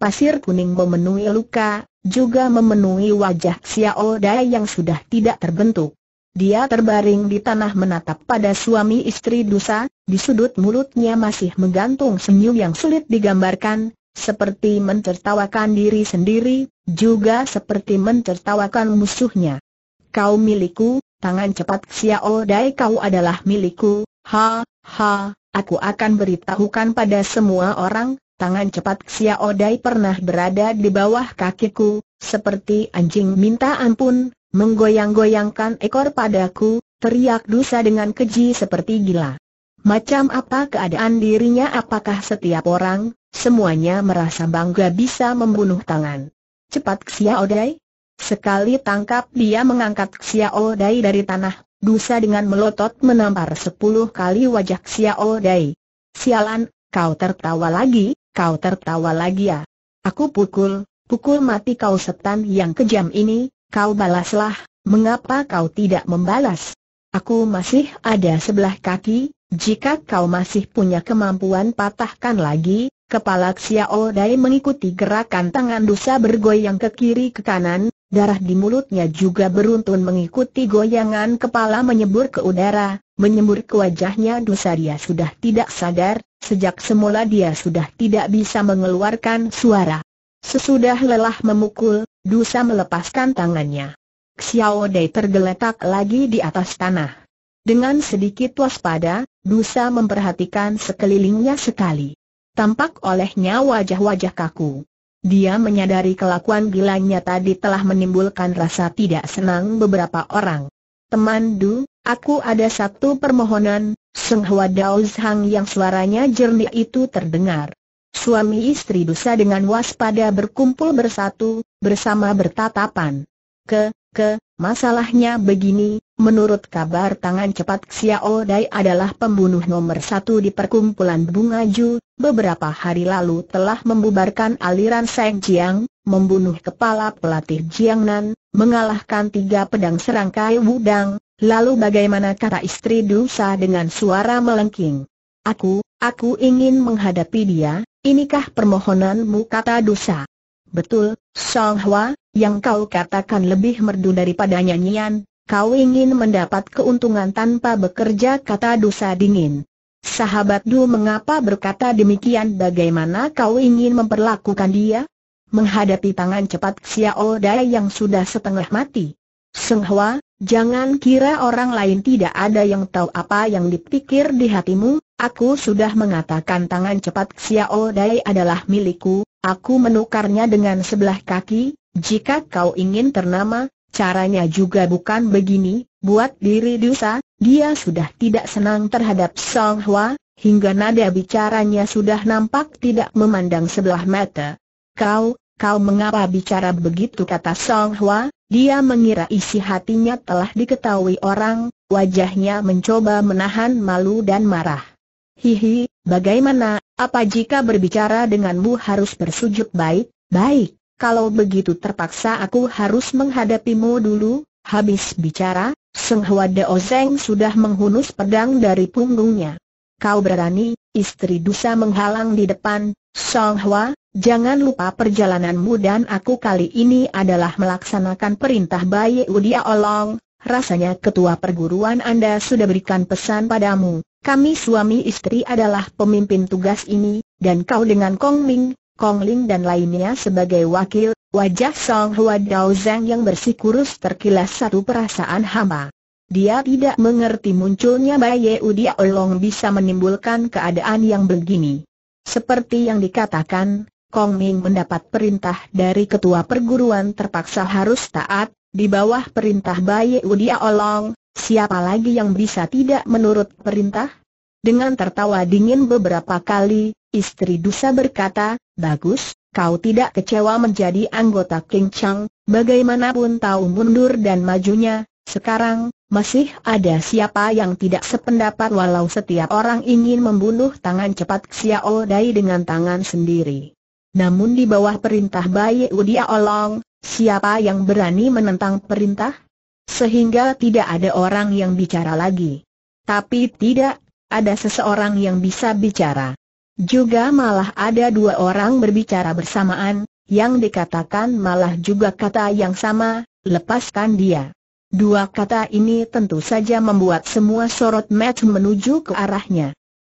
pasir kuning memenuhi luka, juga memenuhi wajah Xiao Dai yang sudah tidak terbentuk. Dia terbaring di tanah menatap pada suami istri Dusa, di sudut mulutnya masih menggantung senyum yang sulit digambarkan, seperti mencertawakan diri sendiri, juga seperti mencertawakan musuhnya. Kau milikku, tangan cepat Xiao Dai kau adalah milikku, ha, ha, aku akan beritahukan pada semua orang, Tangan cepat Xia Odai pernah berada di bawah kakiku, seperti anjing minta ampun, menggoyang-goyangkan ekor padaku, teriak dusa dengan keji seperti gila. Macam apa keadaan dirinya apakah setiap orang, semuanya merasa bangga bisa membunuh tangan. Cepat Xia Odai? Sekali tangkap dia mengangkat Xia Odai dari tanah, dusa dengan melotot menampar sepuluh kali wajah Xiao Odai. Sialan, kau tertawa lagi? Kau tertawa lagi ya? Aku pukul, pukul mati kau setan yang kejam ini, kau balaslah, mengapa kau tidak membalas? Aku masih ada sebelah kaki, jika kau masih punya kemampuan patahkan lagi, kepala Xiao Dai mengikuti gerakan tangan dosa bergoyang ke kiri ke kanan, Darah di mulutnya juga beruntun mengikuti goyangan kepala menyembur ke udara, menyembur ke wajahnya dosa sudah tidak sadar, sejak semula dia sudah tidak bisa mengeluarkan suara. Sesudah lelah memukul, Dusa melepaskan tangannya. Xiao Dai tergeletak lagi di atas tanah. Dengan sedikit waspada, Dusa memperhatikan sekelilingnya sekali. Tampak olehnya wajah-wajah kaku. Dia menyadari kelakuan gilanya tadi telah menimbulkan rasa tidak senang beberapa orang. Teman Du, aku ada satu permohonan, Seng Hwa Dao Zhang yang suaranya jernih itu terdengar. Suami istri dusa dengan waspada berkumpul bersatu, bersama bertatapan. Ke, ke, masalahnya begini, menurut kabar tangan cepat Xiao Dai adalah pembunuh nomor satu di perkumpulan Bunga Ju, beberapa hari lalu telah membubarkan aliran Seng Jiang, membunuh kepala pelatih Jiang Nan, mengalahkan tiga pedang serangkai Wudang, lalu bagaimana kata istri Dusa dengan suara melengking? Aku, aku ingin menghadapi dia, inikah permohonanmu kata Dusa? Betul, Song Hwa, yang kau katakan lebih merdu daripada nyanyian, kau ingin mendapat keuntungan tanpa bekerja kata Dusa dingin. Sahabat Du mengapa berkata demikian bagaimana kau ingin memperlakukan dia? Menghadapi tangan cepat Xiao Dai yang sudah setengah mati. Seng Hwa, jangan kira orang lain tidak ada yang tahu apa yang dipikir di hatimu, aku sudah mengatakan tangan cepat Xiao Dai adalah milikku, aku menukarnya dengan sebelah kaki, jika kau ingin ternama, Caranya juga bukan begini, buat diri Dusa, dia sudah tidak senang terhadap Song Hwa, hingga nada bicaranya sudah nampak tidak memandang sebelah mata. Kau, kau mengapa bicara begitu kata Song Hwa, dia mengira isi hatinya telah diketahui orang, wajahnya mencoba menahan malu dan marah. Hihi, bagaimana, apa jika berbicara denganmu harus bersujud baik, baik? kalau begitu terpaksa aku harus menghadapimu dulu, habis bicara, Seng Hwa Dao Zeng sudah menghunus pedang dari punggungnya. Kau berani, istri dusa menghalang di depan, Song Hwa, jangan lupa perjalananmu dan aku kali ini adalah melaksanakan perintah Bayi Udia Olong, rasanya ketua perguruan Anda sudah berikan pesan padamu, kami suami istri adalah pemimpin tugas ini, dan kau dengan Kong Ming, Kong Ling dan lainnya sebagai wakil, wajah Song Hua Dao Zeng yang bersikurus terkilas satu perasaan hama. Dia tidak mengerti munculnya Baye Udia Olong bisa menimbulkan keadaan yang begini. Seperti yang dikatakan, Kong Ming mendapat perintah dari ketua perguruan terpaksa harus taat, di bawah perintah Baye Udia Olong, siapa lagi yang bisa tidak menurut perintah? Dengan tertawa dingin beberapa kali, istri Dusa berkata, Bagus, kau tidak kecewa menjadi anggota King Chang, bagaimanapun tahu mundur dan majunya, sekarang, masih ada siapa yang tidak sependapat walau setiap orang ingin membunuh tangan cepat Xiao Dai dengan tangan sendiri. Namun di bawah perintah Bai Udia Olong, siapa yang berani menentang perintah? Sehingga tidak ada orang yang bicara lagi. Tapi tidak, ada seseorang yang bisa bicara. Juga malah ada dua orang berbicara bersamaan, yang dikatakan malah juga kata yang sama, lepaskan dia. Dua kata ini tentu saja membuat semua sorot match menuju ke arahnya.